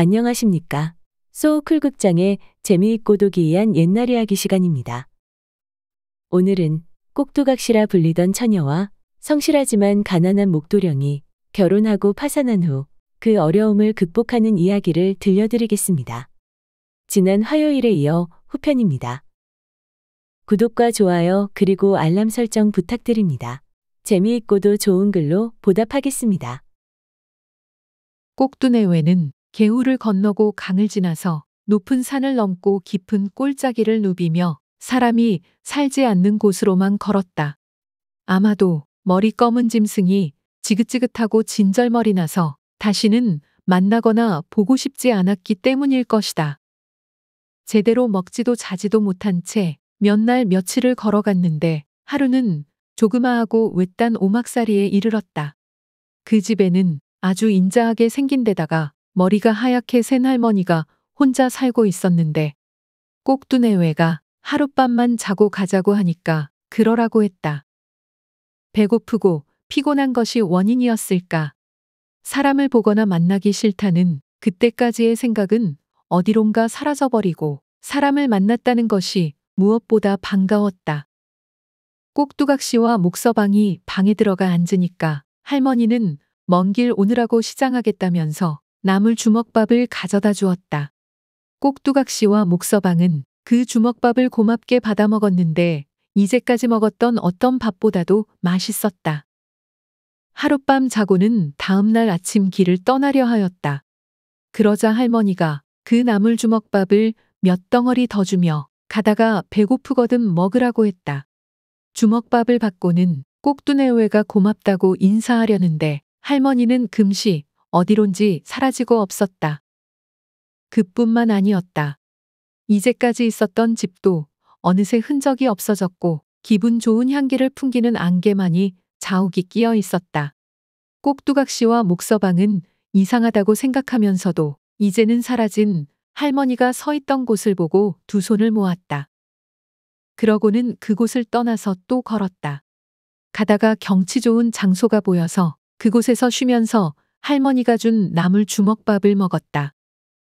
안녕하십니까. 소울쿨 극장의 재미있고 도기이한 옛날 이야기 시간입니다. 오늘은 꼭두각시라 불리던 처녀와 성실하지만 가난한 목도령이 결혼하고 파산한 후 그 어려움을 극복하는 이야기를 들려드리겠습니다. 지난 화요일에 이어 후편입니다. 구독과 좋아요 그리고 알람 설정 부탁드립니다. 재미있고도 좋은 글로 보답하겠습니다. 꼭두내외는 개울을 건너고 강을 지나서 높은 산을 넘고 깊은 꼴짜기를 누비며 사람이 살지 않는 곳으로만 걸었다. 아마도 머리 검은 짐승이 지긋지긋하고 진절머리 나서 다시는 만나거나 보고 싶지 않았기 때문일 것이다. 제대로 먹지도 자지도 못한 채 몇 날 며칠을 걸어갔는데 하루는 조그마하고 외딴 오막사리에 이르렀다. 그 집에는 아주 인자하게 생긴 데다가 머리가 하얗게 센 할머니가 혼자 살고 있었는데 꼭두네 외가 하룻밤만 자고 가자고 하니까 그러라고 했다. 배고프고 피곤한 것이 원인이었을까. 사람을 보거나 만나기 싫다는 그때까지의 생각은 어디론가 사라져버리고 사람을 만났다는 것이 무엇보다 반가웠다. 꼭두각 시와 목서방이 방에 들어가 앉으니까 할머니는 먼 길 오느라고 시장하겠다면서 나물 주먹밥을 가져다 주었다. 꼭두각 시와 목서방은 그 주먹밥을 고맙게 받아 먹었는데 이제까지 먹었던 어떤 밥보다도 맛있었다. 하룻밤 자고는 다음날 아침 길을 떠나려 하였다. 그러자 할머니가 그 나물 주먹밥을 몇 덩어리 더 주며 가다가 배고프거든 먹으라고 했다. 주먹밥을 받고는 꼭두내외가 고맙다고 인사하려는데 할머니는 금시 어디론지 사라지고 없었다. 그뿐만 아니었다. 이제까지 있었던 집도 어느새 흔적이 없어졌고 기분 좋은 향기를 풍기는 안개만이 자욱이 끼어 있었다. 꼭두각시와 목서방은 이상하다고 생각하면서도 이제는 사라진 할머니가 서 있던 곳을 보고 두 손을 모았다. 그러고는 그곳을 떠나서 또 걸었다. 가다가 경치 좋은 장소가 보여서 그곳에서 쉬면서 할머니가 준 나물 주먹밥을 먹었다.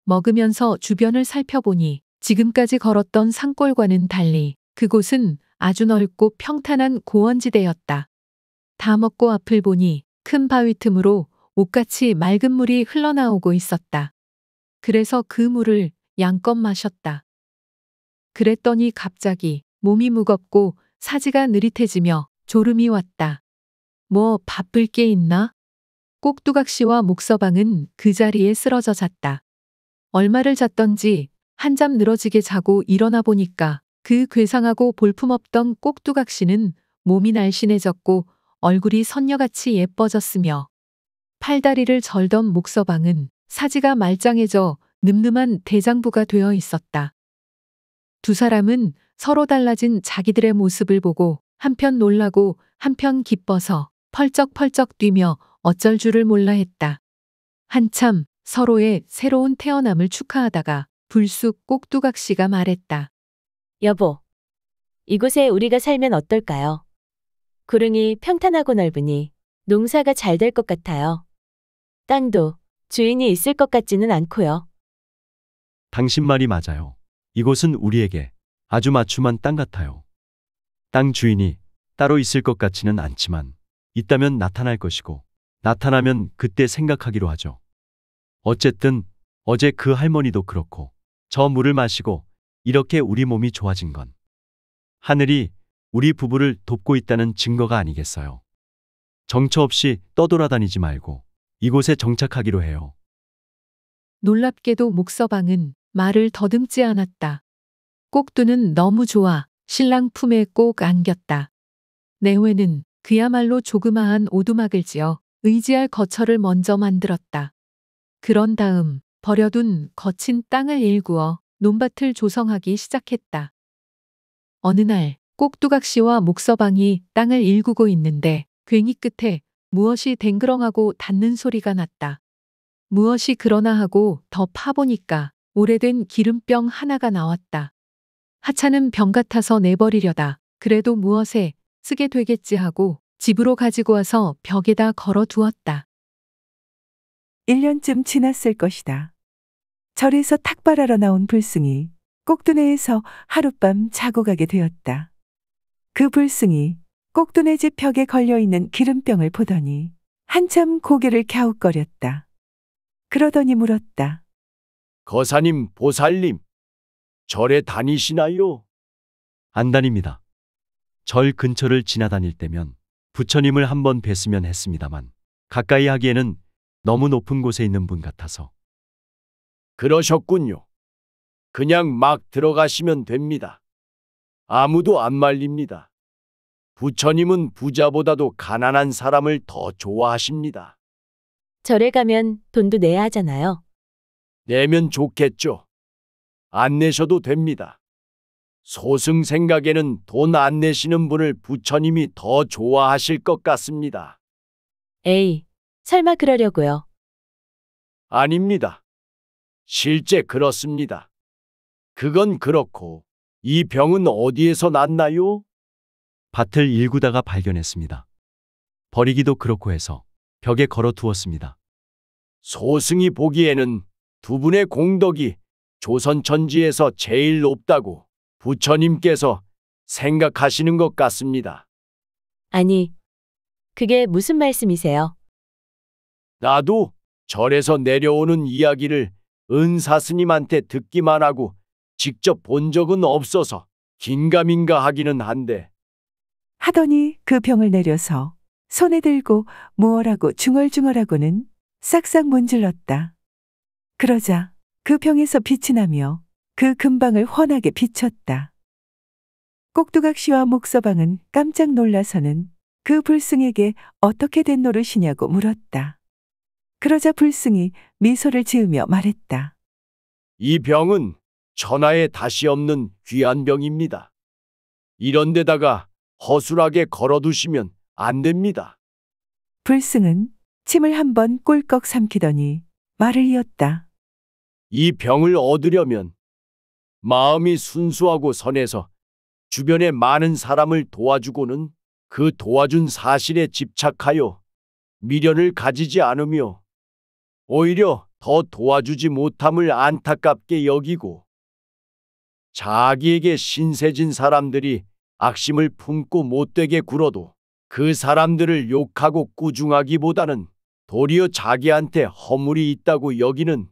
먹으면서 주변을 살펴보니 지금까지 걸었던 산골과는 달리 그곳은 아주 넓고 평탄한 고원지대였다. 다 먹고 앞을 보니 큰 바위 틈으로 옷같이 맑은 물이 흘러나오고 있었다. 그래서 그 물을 양껏 마셨다. 그랬더니 갑자기 몸이 무겁고 사지가 느릿해지며 졸음이 왔다. 뭐 바쁠 게 있나? 꼭두각 시와 목서방은 그 자리에 쓰러져 잤다. 얼마를 잤던지 한잠 늘어지게 자고 일어나 보니까 그 괴상하고 볼품없던 꼭두각 시는 몸이 날씬해졌고 얼굴이 선녀같이 예뻐졌으며 팔다리를 절던 목서방은 사지가 말짱해져 늠름한 대장부가 되어 있었다. 두 사람은 서로 달라진 자기들의 모습을 보고 한편 놀라고 한편 기뻐서 펄쩍펄쩍 뛰며 어쩔 줄을 몰라 했다. 한참 서로의 새로운 태어남을 축하하다가 불쑥 꼭두각 시가 말했다. 여보, 이곳에 우리가 살면 어떨까요? 구릉이 평탄하고 넓으니 농사가 잘 될 것 같아요. 땅도 주인이 있을 것 같지는 않고요. 당신 말이 맞아요. 이곳은 우리에게 아주 맞춤한 땅 같아요. 땅 주인이 따로 있을 것 같지는 않지만 있다면 나타날 것이고 나타나면 그때 생각하기로 하죠. 어쨌든 어제 그 할머니도 그렇고 저 물을 마시고 이렇게 우리 몸이 좋아진 건 하늘이 우리 부부를 돕고 있다는 증거가 아니겠어요. 정처 없이 떠돌아다니지 말고 이곳에 정착하기로 해요. 놀랍게도 목서방은 말을 더듬지 않았다. 꼭두는 너무 좋아 신랑 품에 꼭 안겼다. 내외는 그야말로 조그마한 오두막을 지어 의지할 거처를 먼저 만들었다. 그런 다음 버려둔 거친 땅을 일구어 논밭을 조성하기 시작했다. 어느 날 꼭두각시와 목서방이 땅을 일구고 있는데 괭이 끝에 무엇이 댕그렁하고 닿는 소리가 났다. 무엇이 그러나 하고 더 파보니까 오래된 기름병 하나가 나왔다. 하찮은 병 같아서 내버리려다. 그래도 무엇에 쓰게 되겠지 하고 집으로 가지고 와서 벽에다 걸어 두었다. 1년쯤 지났을 것이다. 절에서 탁발하러 나온 불승이 꼭두네에서 하룻밤 자고 가게 되었다. 그 불승이 꼭두네 집 벽에 걸려있는 기름병을 보더니 한참 고개를 갸웃거렸다. 그러더니 물었다. 거사님, 보살님, 절에 다니시나요? 안 다닙니다. 절 근처를 지나다닐 때면 부처님을 한 번 뵀으면 했습니다만 가까이 하기에는 너무 높은 곳에 있는 분 같아서. 그러셨군요. 그냥 막 들어가시면 됩니다. 아무도 안 말립니다. 부처님은 부자보다도 가난한 사람을 더 좋아하십니다. 절에 가면 돈도 내야 하잖아요. 내면 좋겠죠. 안 내셔도 됩니다. 소승 생각에는 돈 안 내시는 분을 부처님이 더 좋아하실 것 같습니다. 에이, 설마 그러려고요. 아닙니다. 실제 그렇습니다. 그건 그렇고 이 병은 어디에서 났나요? 밭을 일구다가 발견했습니다. 버리기도 그렇고 해서 벽에 걸어 두었습니다. 소승이 보기에는 두 분의 공덕이 조선 천지에서 제일 높다고 부처님께서 생각하시는 것 같습니다. 아니, 그게 무슨 말씀이세요? 나도 절에서 내려오는 이야기를 은사스님한테 듣기만 하고 직접 본 적은 없어서 긴가민가 하기는 한데 하더니 그 병을 내려서 손에 들고 무얼하고 중얼중얼하고는 싹싹 문질렀다. 그러자 그 병에서 빛이 나며 그 금방을 환하게 비쳤다. 꼭두각 시와 목서방은 깜짝 놀라서는 그 불승에게 어떻게 된 노릇이냐고 물었다. 그러자 불승이 미소를 지으며 말했다. 이 병은 천하에 다시 없는 귀한 병입니다. 이런 데다가 허술하게 걸어두시면 안 됩니다. 불승은 침을 한 번 꿀꺽 삼키더니 말을 이었다. 이 병을 얻으려면 마음이 순수하고 선해서 주변의 많은 사람을 도와주고는 그 도와준 사실에 집착하여 미련을 가지지 않으며 오히려 더 도와주지 못함을 안타깝게 여기고 자기에게 신세진 사람들이 악심을 품고 못되게 굴어도 그 사람들을 욕하고 꾸중하기보다는 도리어 자기한테 허물이 있다고 여기는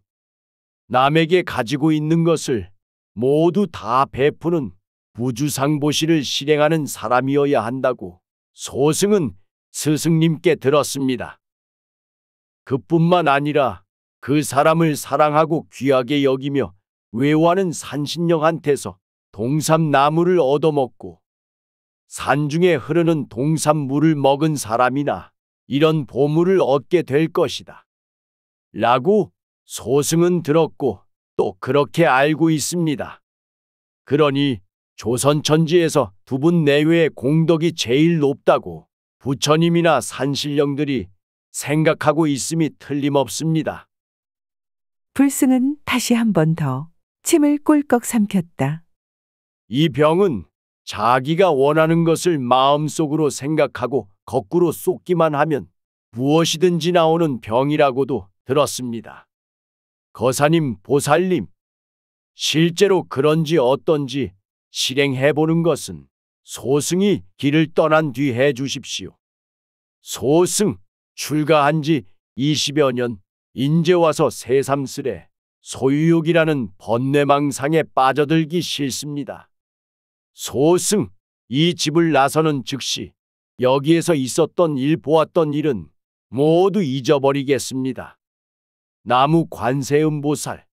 남에게 가지고 있는 것을 모두 다 베푸는 부주상보시를 실행하는 사람이어야 한다고 소승은 스승님께 들었습니다. 그뿐만 아니라 그 사람을 사랑하고 귀하게 여기며 외화는 산신령한테서 동삼나무를 얻어먹고 산중에 흐르는 동산물을 먹은 사람이나 이런 보물을 얻게 될 것이다. 라고 소승은 들었고 그렇게 알고 있습니다. 그러니 조선 천지에서 두 분 내외의 공덕이 제일 높다고 부처님이나 산신령들이 생각하고 있음이 틀림없습니다. 불승은 다시 한 번 더 침을 꿀꺽 삼켰다. 이 병은 자기가 원하는 것을 마음속으로 생각하고 거꾸로 쏟기만 하면 무엇이든지 나오는 병이라고도 들었습니다. 거사님, 보살님, 실제로 그런지 어떤지 실행해보는 것은 소승이 길을 떠난 뒤 해주십시오. 소승, 출가한 지 20여 년, 인제 와서 새삼스레 소유욕이라는 번뇌망상에 빠져들기 싫습니다. 소승, 이 집을 나서는 즉시 여기에서 있었던 일, 보았던 일은 모두 잊어버리겠습니다. 나무 관세음 보살.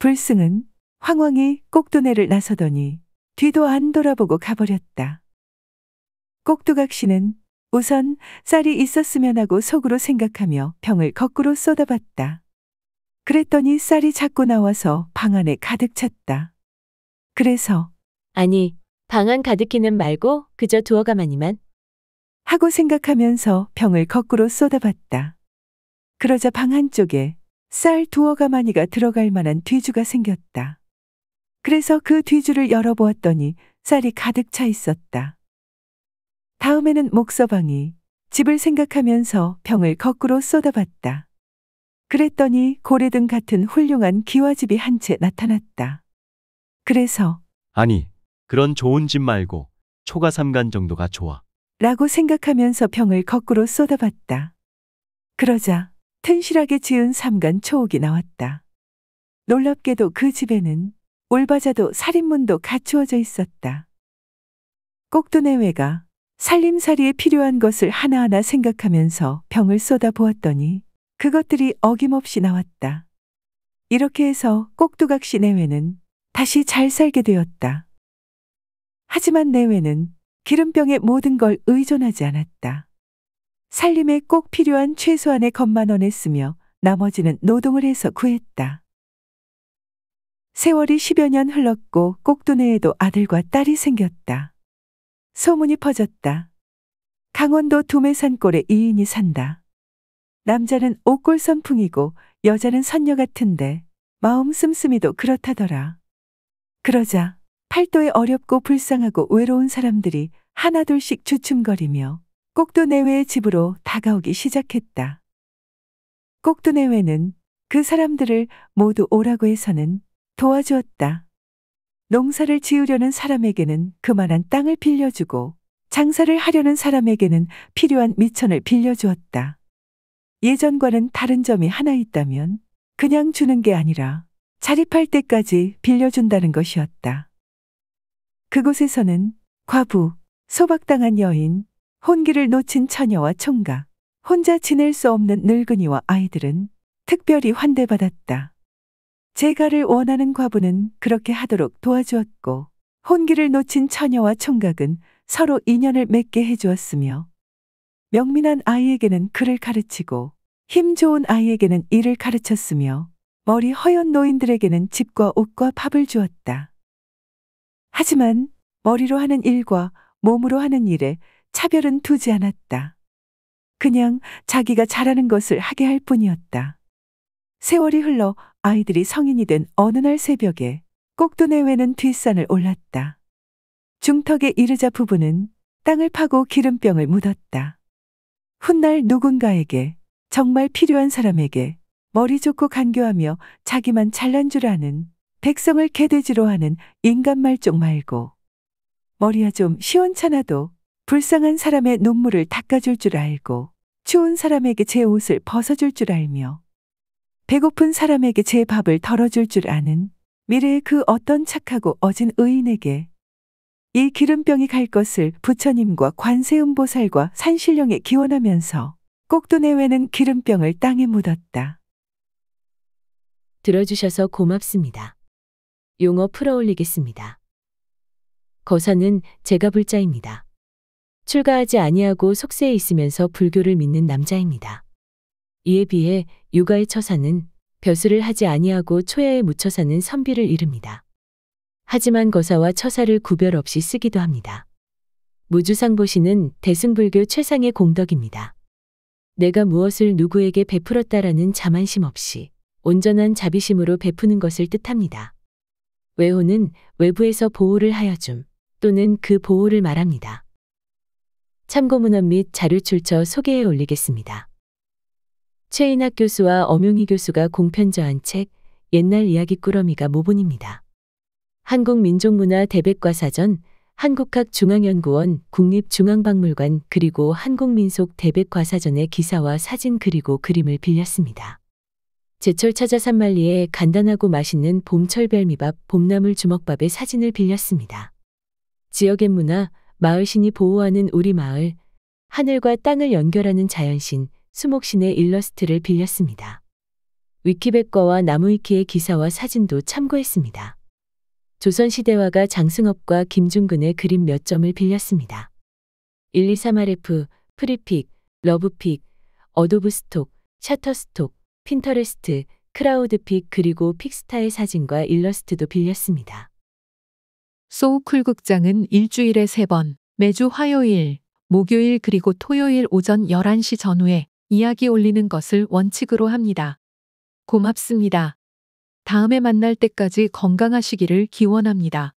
불승은 황황히 꼭두내를 나서더니 뒤도 안 돌아보고 가버렸다. 꼭두각시는 우선 쌀이 있었으면 하고 속으로 생각하며 병을 거꾸로 쏟아봤다. 그랬더니 쌀이 자꾸 나와서 방 안에 가득 찼다. 그래서 아니, 방 안 가득히는 말고 그저 두어가만이만 하고 생각하면서 병을 거꾸로 쏟아봤다. 그러자 방 한쪽에 쌀 두어 가마니가 들어갈 만한 뒤주가 생겼다. 그래서 그 뒤주를 열어보았더니 쌀이 가득 차 있었다. 다음에는 목서방이 집을 생각하면서 병을 거꾸로 쏟아봤다. 그랬더니 고래등 같은 훌륭한 기와집이 한 채 나타났다. 그래서 아니, 그런 좋은 집 말고 초가삼간 정도가 좋아. 라고 생각하면서 병을 거꾸로 쏟아봤다. 그러자 튼실하게 지은 삼간 초옥이 나왔다. 놀랍게도 그 집에는 올바자도 살인문도 갖추어져 있었다. 꼭두내외가 살림살이에 필요한 것을 하나하나 생각하면서 병을 쏟아보았더니 그것들이 어김없이 나왔다. 이렇게 해서 꼭두각시 내외는 다시 잘 살게 되었다. 하지만 내외는 기름병의 모든 걸 의존하지 않았다. 살림에 꼭 필요한 최소한의 것만 원했으며 나머지는 노동을 해서 구했다. 세월이 10여 년 흘렀고 꼭두내에도 아들과 딸이 생겼다. 소문이 퍼졌다. 강원도 두메산골에 이인이 산다. 남자는 옥골 선풍이고 여자는 선녀 같은데 마음 씀씀이도 그렇다더라. 그러자 팔도에 어렵고 불쌍하고 외로운 사람들이 하나둘씩 주춤거리며 꼭두내외의 집으로 다가오기 시작했다. 꼭두내외는 그 사람들을 모두 오라고 해서는 도와주었다. 농사를 지으려는 사람에게는 그만한 땅을 빌려주고 장사를 하려는 사람에게는 필요한 미천을 빌려주었다. 예전과는 다른 점이 하나 있다면 그냥 주는 게 아니라 자립할 때까지 빌려준다는 것이었다. 그곳에서는 과부, 소박당한 여인, 혼기를 놓친 처녀와 총각, 혼자 지낼 수 없는 늙은이와 아이들은 특별히 환대받았다. 제가를 원하는 과부는 그렇게 하도록 도와주었고, 혼기를 놓친 처녀와 총각은 서로 인연을 맺게 해주었으며, 명민한 아이에게는 글을 가르치고, 힘 좋은 아이에게는 일을 가르쳤으며, 머리 허연 노인들에게는 집과 옷과 밥을 주었다. 하지만 머리로 하는 일과 몸으로 하는 일에 차별은 두지 않았다. 그냥 자기가 잘하는 것을 하게 할 뿐이었다. 세월이 흘러 아이들이 성인이 된 어느 날 새벽에 꼭두내 외는 뒷산을 올랐다. 중턱에 이르자 부부는 땅을 파고 기름병을 묻었다. 훗날 누군가에게 정말 필요한 사람에게 머리 좋고 간교하며 자기만 잘난 줄 아는 백성을 개돼지로 하는 인간 말쪽 말고 머리야 좀 시원찮아도 불쌍한 사람의 눈물을 닦아줄 줄 알고 추운 사람에게 제 옷을 벗어줄 줄 알며 배고픈 사람에게 제 밥을 덜어줄 줄 아는 미래의 그 어떤 착하고 어진 의인에게 이 기름병이 갈 것을 부처님과 관세음보살과 산신령에 기원하면서 꼭두내외는 기름병을 땅에 묻었다. 들어주셔서 고맙습니다. 용어 풀어올리겠습니다. 거사는 제가 불자입니다. 출가하지 아니하고 속세에 있으면서 불교를 믿는 남자입니다. 이에 비해 육아의 처사는 벼슬을 하지 아니하고 초야에 묻혀 사는 선비를 이릅니다. 하지만 거사와 처사를 구별 없이 쓰기도 합니다. 무주상보시는 대승불교 최상의 공덕입니다. 내가 무엇을 누구에게 베풀었다라는 자만심 없이 온전한 자비심으로 베푸는 것을 뜻합니다. 외호는 외부에서 보호를 하여줌 또는 그 보호를 말합니다. 참고문헌 및 자료출처 소개에 올리겠습니다. 최인학 교수와 엄용희 교수가 공편저한 책 옛날 이야기 꾸러미가 모본입니다. 한국민족문화 대백과사전, 한국학중앙연구원, 국립중앙박물관 그리고 한국민속 대백과사전의 기사와 사진 그리고 그림을 빌렸습니다. 제철 찾아 산말리에 간단하고 맛있는 봄철 별미밥 봄나물 주먹밥의 사진을 빌렸습니다. 지역의 문화, 마을신이 보호하는 우리 마을, 하늘과 땅을 연결하는 자연신, 수목신의 일러스트를 빌렸습니다. 위키백과와 나무위키의 기사와 사진도 참고했습니다. 조선시대화가 장승업과 김중근의 그림 몇 점을 빌렸습니다. 1, 2, 3RF, 프리픽, 러브픽, 어도브스톡, 샤터스톡, 핀터레스트, 크라우드픽 그리고 픽스타의 사진과 일러스트도 빌렸습니다. 소우쿨 극장은 일주일에 세번 매주 화요일, 목요일 그리고 토요일 오전 11시 전후에 이야기 올리는 것을 원칙으로 합니다. 고맙습니다. 다음에 만날 때까지 건강하시기를 기원합니다.